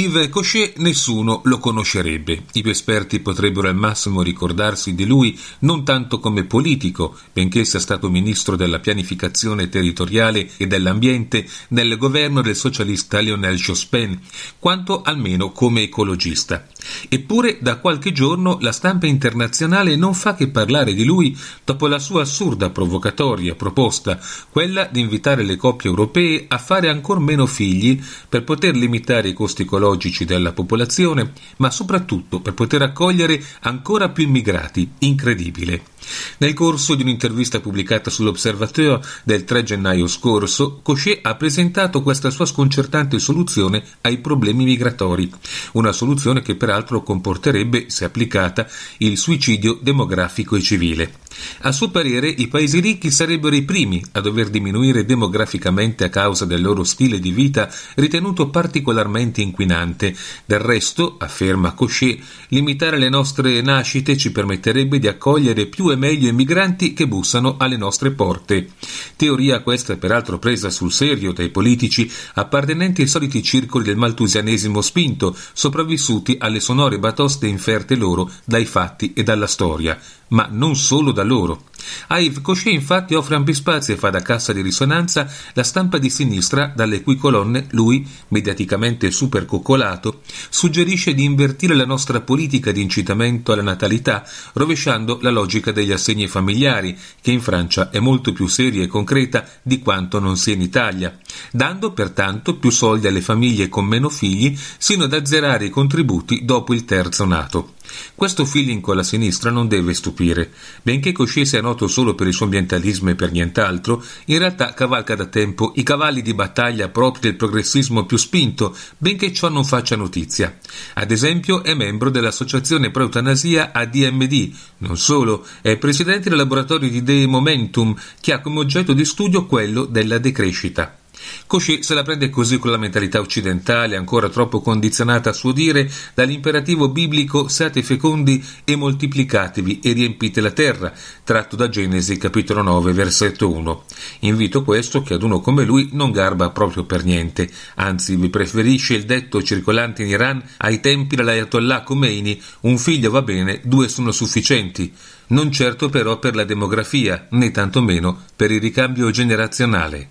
Yves Cochet nessuno lo conoscerebbe. I più esperti potrebbero al massimo ricordarsi di lui non tanto come politico, benché sia stato ministro della pianificazione territoriale e dell'ambiente nel governo del socialista Lionel Jospin, quanto almeno come ecologista. Eppure da qualche giorno la stampa internazionale non fa che parlare di lui dopo la sua assurda provocatoria proposta, quella di invitare le coppie europee a fare ancor meno figli per poter limitare i costi ecologici della popolazione, ma soprattutto per poter accogliere ancora più immigrati. Incredibile. Nel corso di un'intervista pubblicata sull'Observateur del 3 gennaio scorso, Cochet ha presentato questa sua sconcertante soluzione ai problemi migratori, una soluzione che peraltro comporterebbe, se applicata, il suicidio demografico e civile. A suo parere, i paesi ricchi sarebbero i primi a dover diminuire demograficamente a causa del loro stile di vita ritenuto particolarmente inquinante. Del resto, afferma Cochet, limitare le nostre nascite ci permetterebbe di accogliere più e meglio i migranti che bussano alle nostre porte. Teoria questa peraltro presa sul serio dai politici appartenenti ai soliti circoli del maltusianesimo spinto, sopravvissuti alle sonore batoste inferte loro dai fatti e dalla storia, ma non solo da loro Yves Cochet infatti offre ampi spazi e fa da cassa di risonanza la stampa di sinistra dalle cui colonne lui, mediaticamente super coccolato, suggerisce di invertire la nostra politica di incitamento alla natalità rovesciando la logica degli assegni familiari, che in Francia è molto più seria e concreta di quanto non sia in Italia, dando pertanto più soldi alle famiglie con meno figli sino ad azzerare i contributi dopo il terzo nato. Questo feeling con la sinistra non deve stupire, benché Cochet sia noto noto solo per il suo ambientalismo e per nient'altro, in realtà cavalca da tempo i cavalli di battaglia propri del progressismo più spinto, benché ciò non faccia notizia. Ad esempio è membro dell'associazione pro-eutanasia ADMD, non solo, è presidente del laboratorio di Idee Momentum, che ha come oggetto di studio quello della decrescita. Cauchy se la prende così con la mentalità occidentale, ancora troppo condizionata a suo dire dall'imperativo biblico siate fecondi e moltiplicatevi e riempite la terra, tratto da Genesi capitolo 9 versetto 1. Invito questo che ad uno come lui non garba proprio per niente, anzi vi preferisce il detto circolante in Iran ai tempi dell'Ayatollah Khomeini un figlio va bene, due sono sufficienti, non certo però per la demografia, né tantomeno per il ricambio generazionale.